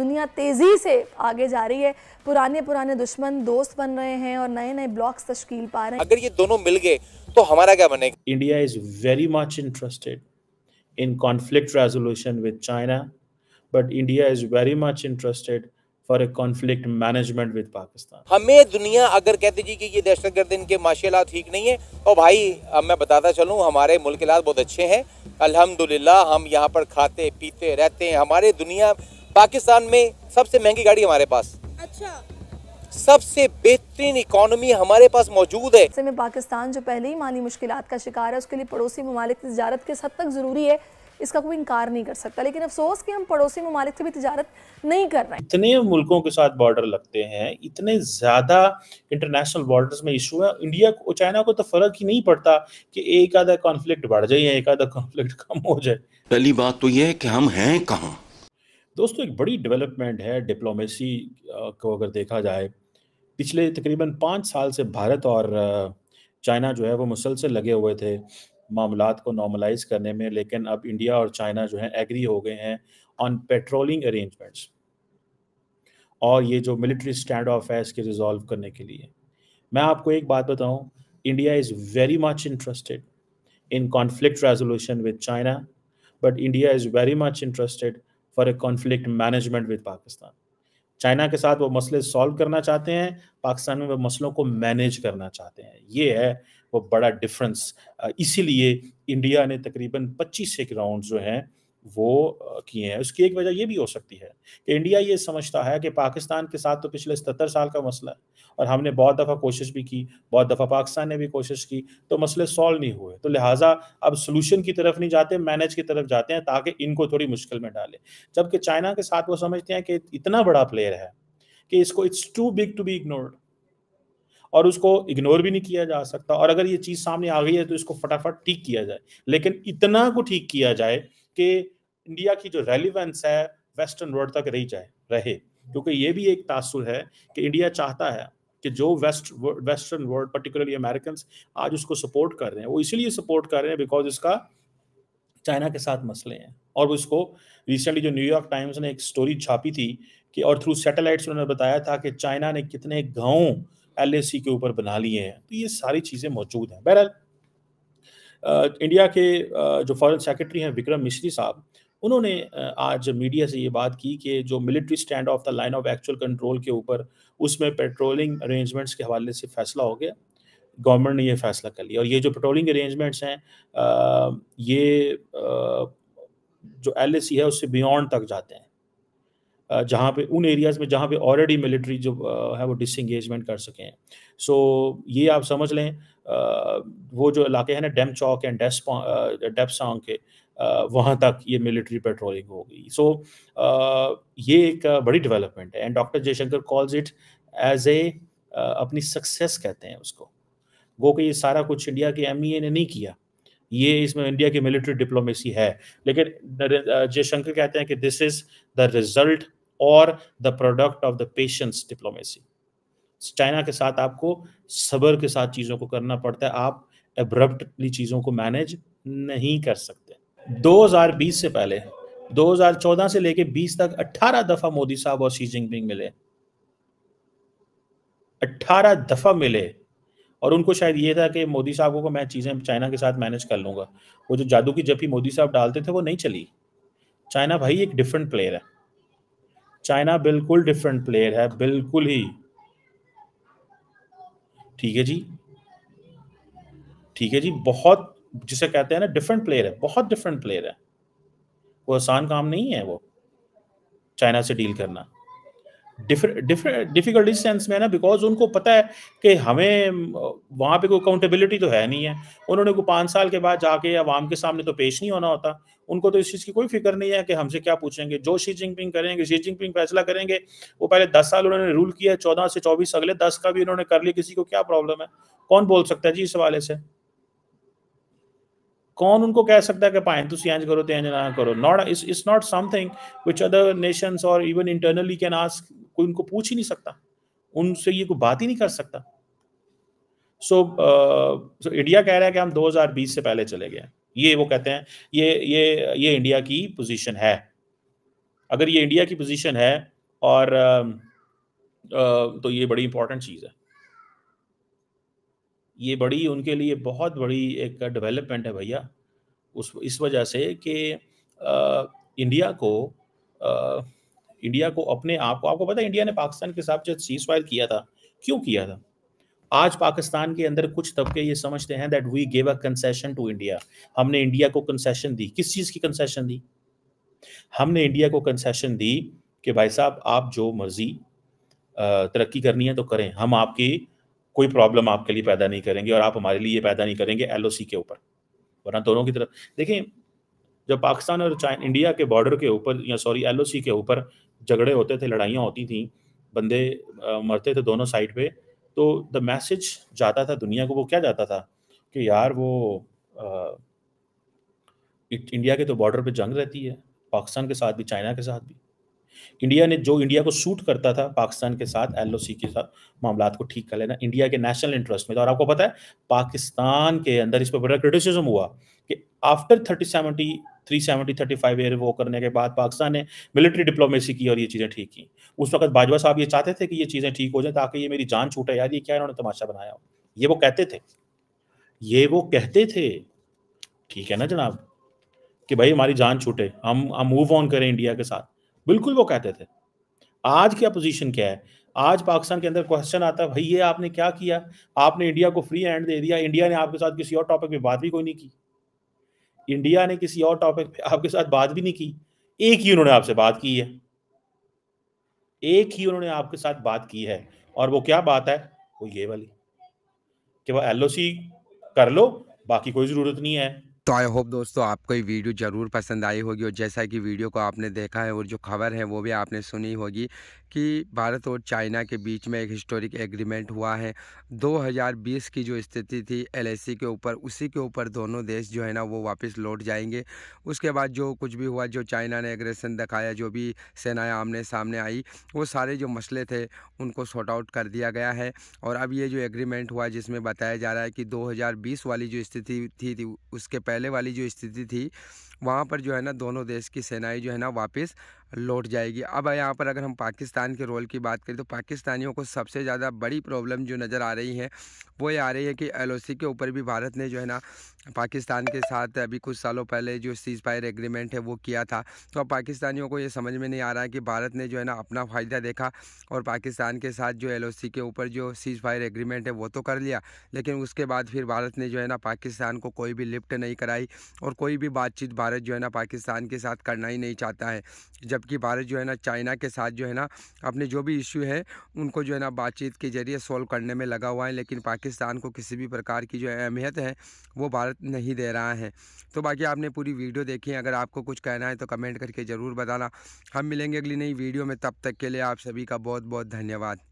दुनिया तेज़ी से आगे जा रही है पुराने पुराने दुश्मन दोस्त बन रहे हैं और नए नए ब्लॉक्स तश्कील पा रहे हैं अगर ये दोनों मिल गए तो हमारा क्या बनेगा India is very much interested in conflict resolution with China but India is very much interested for a conflict management with Pakistan हमें दुनिया अगर कहती जी कि ये दहशत गर्द इनके माशाला ठीक नहीं है और तो भाई अब मैं बताता चलूँ हमारे मुल्क हालात बहुत अच्छे हैं अल्हम्दुलिल्लाह हम यहाँ पर खाते पीते रहते हैं हमारे दुनिया पाकिस्तान में सबसे महंगी गाड़ी हमारे पास अच्छा सबसे बेहतरीन इकोनॉमी हमारे पास मौजूद है ऐसे में पाकिस्तान जो पहले ही माली मुश्किल का शिकार है उसके लिए पड़ोसी ममालिक तजारत किस हद तक ज़रूरी है इसका कोई इनकार नहीं कर सकता लेकिन अफसोस कि हम पड़ोसी ममालिक से भी तजारत नहीं कर रहे इतने मुल्कों के साथ बॉर्डर लगते हैं इतने ज़्यादा इंटरनेशनल बॉर्डर में इशू है इंडिया को चाइना को तो फ़र्क ही नहीं पड़ता कि एक आधा कॉन्फ्लिक्ट बढ़ जाए या एक आधा कॉन्फ्लिक्ट कम हो जाए पहली बात तो यह है कि हम हैं कहाँ दोस्तों एक बड़ी डेवलपमेंट है डिप्लोमेसी को अगर देखा जाए पिछले तकरीबन पाँच साल से भारत और चाइना जो है वो मुसलसल लगे हुए थे मामला को नॉर्मलाइज करने में लेकिन अब इंडिया और चाइना जो है एग्री हो गए हैं ऑन पेट्रोलिंग अरेंजमेंट्स और ये जो मिलिट्री स्टैंड ऑफ है इसके रिजॉल्व करने के लिए मैं आपको एक बात बताऊं India is very much interested in conflict resolution with China but India is very much interested for a conflict management with Pakistan China के साथ वो मसले सॉल्व करना चाहते हैं पाकिस्तान में वो मसलों को मैनेज करना चाहते हैं ये है वो बड़ा डिफरेंस इसीलिए इंडिया ने तकरीबन पच्चीस एक राउंड जो हैं वो किए हैं उसकी एक वजह ये भी हो सकती है कि इंडिया ये समझता है कि पाकिस्तान के साथ तो पिछले सतर साल का मसला है और हमने बहुत दफ़ा कोशिश भी की बहुत दफ़ा पाकिस्तान ने भी कोशिश की तो मसले सॉल्व नहीं हुए तो लिहाजा अब सोल्यूशन की तरफ नहीं जाते मैनेज की तरफ जाते हैं ताकि इनको थोड़ी मुश्किल में डाले जबकि चाइना के साथ वो समझते हैं कि इतना बड़ा प्लेयर है कि इसको it's too big to be ignored और उसको इग्नोर भी नहीं किया जा सकता और अगर ये चीज़ सामने आ गई है तो इसको फटाफट ठीक किया जाए लेकिन इतना को ठीक किया जाए कि इंडिया की जो रेलिवेंस है वेस्टर्न वर्ल्ड तक रही जाए रहे क्योंकि ये भी एक तासुर है कि इंडिया चाहता है कि जो west western world particularly American आज उसको सपोर्ट कर रहे हैं वो इसीलिए सपोर्ट कर रहे हैं बिकॉज इसका चाइना के साथ मसले हैं और वो इसको रिसेंटली जो न्यूयॉर्क टाइम्स ने एक स्टोरी छापी थी कि और थ्रू सैटेलाइट्स उन्होंने बताया था कि चाइना ने कितने गांव एल के ऊपर बना लिए हैं तो ये सारी चीज़ें मौजूद हैं बहरहाल इंडिया के जो फॉरेन सेक्रेटरी हैं विक्रम मिश्री साहब उन्होंने आज मीडिया से ये बात की कि जो military stand off the line of actual control के ऊपर उसमें पेट्रोलिंग अरेंजमेंट्स के हवाले से फैसला हो गया गवर्नमेंट ने ये फैसला कर लिया और ये जो पेट्रोलिंग अरेंजमेंट्स हैं ये जो एल है उससे बियॉन्ड तक जाते हैं जहाँ पे उन एरियाज़ में जहाँ पे ऑलरेडी मिलिट्री जो है वो डिसंगेजमेंट कर सके हैं सो ये आप समझ लें वो जो इलाके हैं ना Demchok and Depsang के वहाँ तक ये मिलिट्री पेट्रोलिंग होगी सो ये एक बड़ी डेवलपमेंट है and doctor Jaishankar calls it as a अपनी सक्सेस कहते हैं उसको गो कि ये सारा कुछ इंडिया के एम e ने नहीं किया ये इसमें इंडिया की मिलिट्री डिप्लोमेसी है लेकिन जयशंकर कहते हैं कि दिस इज द रिजल्ट और the product of the patience diplomacy China के साथ आपको सबर के साथ चीज़ों को करना पड़ता है आप एब्रप्टली चीज़ों को मैनेज नहीं कर सकते 2020 से पहले 2014 से लेके 20 तक 18 दफ़ा मोदी साहब और शी जिनपिंग मिले 18 दफ़ा मिले और उनको शायद ये था कि मोदी साहब को मैं चीज़ें चाइना के साथ मैनेज कर लूंगा वो जो जादू की जब ही मोदी साहब डालते थे वो नहीं चली चाइना भाई एक डिफरेंट प्लेयर है चाइना बिल्कुल डिफरेंट प्लेयर है बिल्कुल ही ठीक है जी ठीक है जी बहुत जिसे कहते हैं ना डिफरेंट प्लेयर है बहुत डिफरेंट प्लेयर है वो आसान काम नहीं है वो चाइना से डील करना डिफिकल्ट सेंस में है ना बिकॉज उनको पता है कि हमें वहाँ पे कोई अकाउंटेबिलिटी तो है नहीं है उन्होंने को पाँच साल के बाद जाके आवाम के सामने तो पेश नहीं होना होता उनको तो इस चीज़ की कोई फिक्र नहीं है कि हमसे क्या पूछेंगे जो शी जिनपिंग करेंगे शी जिनपिंग फैसला करेंगे वो पहले दस साल उन्होंने रूल किया है चौदह से चौबीस अगले दस का भी उन्होंने कर लिया किसी को क्या प्रॉब्लम है कौन बोल सकता है जी इस हवाले से कौन उनको कह सकता है कि पाए तुम इंज करो तो इंज ना करो not it's not something which other nations और इवन इंटरनली कैन आस्क कोई उनको पूछ ही नहीं सकता उनसे ये कोई बात ही नहीं कर सकता so so, so uh, so India कह रहा है कि हम 2020 से पहले चले गए ये वो कहते हैं ये ये ये इंडिया की पोजीशन है अगर ये इंडिया की पोजीशन है और uh, uh, तो ये बड़ी इंपॉर्टेंट चीज़ है ये बड़ी उनके लिए बहुत बड़ी एक डेवलपमेंट है भैया उस इस वजह से कि इंडिया uh, को uh, इंडिया को अपने आप को आपको पता है इंडिया ने पाकिस्तान के साथ जो सीज फायर किया था क्यों किया था आज पाकिस्तान के अंदर कुछ तबके ये समझते हैं that we gave a concession to India हमने इंडिया को कंसेशन दी किस चीज़ की कंसेशन दी हमने इंडिया को कंसेशन दी कि भाई साहब आप जो मर्जी तरक्की करनी है तो करें हम आपकी कोई प्रॉब्लम आपके लिए पैदा नहीं करेंगे और आप हमारे लिए पैदा नहीं करेंगे एल के ऊपर वरना दोनों की तरफ देखें जब पाकिस्तान और इंडिया के बॉर्डर के ऊपर या सॉरी एल के ऊपर झगड़े होते थे लड़ाइयाँ होती थी बंदे मरते थे दोनों साइड पे तो द मैसेज जाता था दुनिया को वो क्या जाता था कि यार वो आ, इंडिया के तो बॉर्डर पे जंग रहती है पाकिस्तान के साथ भी चाइना के साथ भी इंडिया ने जो इंडिया को सूट करता था पाकिस्तान के साथ एल के साथ मामला को ठीक कर लेना इंडिया के नेशनल इंटरेस्ट में था और आपको पता है पाकिस्तान के अंदर इस पर बड़ा क्रिटिसिज्म हुआ कि after thirty seventy three seventy thirty five year वो करने के बाद पाकिस्तान ने मिलिट्री डिप्लोमेसी की और ये चीज़ें ठीक की उस वक्त बाजवा साहब ये चाहते थे कि ये चीज़ें ठीक हो जाए ताकि ये मेरी जान छूटे यार ये क्या इन्होंने तमाशा बनाया हो ये वो कहते थे ये वो कहते थे ठीक है ना जनाब कि भाई हमारी जान छूटे हम हम मूव ऑन करें इंडिया के साथ बिल्कुल वो कहते थे आज की अपोजिशन क्या है आज पाकिस्तान के अंदर क्वेश्चन आता है भाई ये आपने क्या किया आपने इंडिया को फ्री हैंड दे दिया इंडिया ने आपके साथ किसी और टॉपिक पे बात भी कोई नहीं की इंडिया ने किसी और टॉपिक पे आपके साथ बात भी नहीं की एक ही उन्होंने आपसे बात की है एक ही उन्होंने आपके साथ बात की है और वो क्या बात है वो ये वाली कि वो एल कर लो बाकी कोई ज़रूरत नहीं है तो आई होप दोस्तों आपको ये वीडियो ज़रूर पसंद आई होगी और जैसा कि वीडियो को आपने देखा है और जो खबर है वो भी आपने सुनी होगी कि भारत और चाइना के बीच में एक हिस्टोरिक एग्रीमेंट हुआ है 2020 की जो स्थिति थी एल e के ऊपर उसी के ऊपर दोनों देश जो है ना वो वापस लौट जाएंगे उसके बाद जो कुछ भी हुआ जो चाइना ने एग्रेशन दिखाया जो भी सेनाएँ आमने सामने आई वो सारे जो मसले थे उनको सॉर्ट आउट कर दिया गया है और अब ये जो एग्रीमेंट हुआ जिसमें बताया जा रहा है कि दो वाली जो स्थिति थी, थी उसके पहले वाली जो स्थिति थी वहाँ पर जो है ना दोनों देश की सेनाएँ जो है ना वापस लौट जाएगी अब यहाँ पर अगर हम पाकिस्तान के रोल की बात करें तो पाकिस्तानियों को सबसे ज़्यादा बड़ी प्रॉब्लम जो नज़र आ रही है वो ये आ रही है कि एल के ऊपर भी भारत ने जो है ना पाकिस्तान के साथ अभी कुछ सालों पहले जो सीज़ फायर एग्रीमेंट है वो किया था तो अब पाकिस्तानियों को ये समझ में नहीं आ रहा है कि भारत ने जो है ना अपना फ़ायदा देखा और पाकिस्तान के साथ जो एल के ऊपर जो सीज़ फायर एग्रीमेंट है वो तो कर लिया लेकिन उसके बाद फिर भारत ने जो है ना पाकिस्तान को कोई भी लिफ्ट नहीं कराई और कोई भी बातचीत भारत जो है ना पाकिस्तान के साथ करना ही नहीं चाहता है जब जबकि भारत जो है ना चाइना के साथ जो है ना अपने जो भी इश्यू है उनको जो है ना बातचीत के जरिए सॉल्व करने में लगा हुआ है लेकिन पाकिस्तान को किसी भी प्रकार की जो अहमियत है वो भारत नहीं दे रहा है तो बाकी आपने पूरी वीडियो देखी अगर आपको कुछ कहना है तो कमेंट करके ज़रूर बताना हम मिलेंगे अगली नई वीडियो में तब तक के लिए आप सभी का बहुत बहुत धन्यवाद